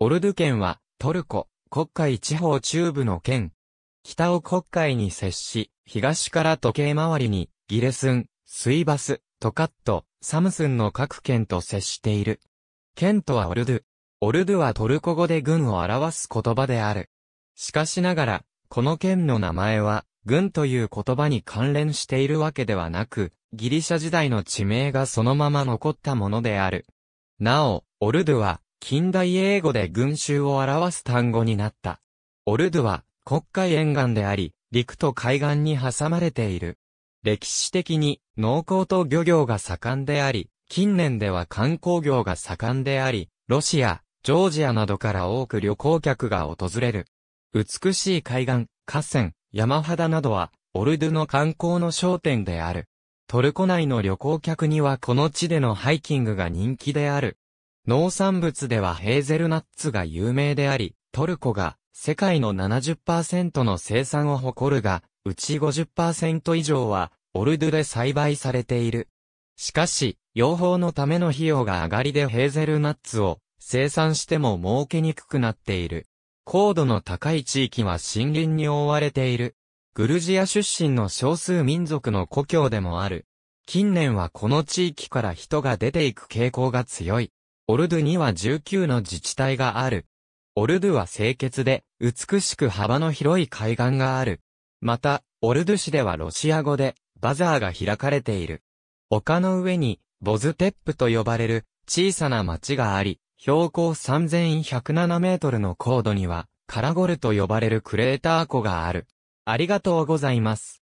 オルドゥ県は、トルコ、国会地方中部の県。北を国会に接し、東から時計回りに、ギレスン、スイバス、トカット、サムスンの各県と接している。県とはオルドゥ。オルドゥはトルコ語で軍を表す言葉である。しかしながら、この県の名前は、軍という言葉に関連しているわけではなく、ギリシャ時代の地名がそのまま残ったものである。なお、オルドゥは、近代英語で群衆を表す単語になった。オルドゥは、国海沿岸であり、陸と海岸に挟まれている。歴史的に、農耕と漁業が盛んであり、近年では観光業が盛んであり、ロシア、ジョージアなどから多く旅行客が訪れる。美しい海岸、河川、山肌などは、オルドゥの観光の焦点である。トルコ内の旅行客にはこの地でのハイキングが人気である。農産物ではヘーゼルナッツが有名であり、トルコが世界の70%の生産を誇るが、うち50%以上はオルドゥで栽培されている。しかし、養蜂のための費用が上がりでヘーゼルナッツを生産しても儲けにくくなっている。高度の高い地域は森林に覆われている。グルジア出身の少数民族の故郷でもある。近年はこの地域から人が出ていく傾向が強い。オルドゥには19の自治体がある。オルドゥは清潔で、美しく幅の広い海岸がある。また、オルドゥ市ではロシア語で、バザーが開かれている。丘の上に、ボズテップと呼ばれる、小さな町があり、標高3107メートルの高度には、カラゴルと呼ばれるクレーター湖がある。ありがとうございます。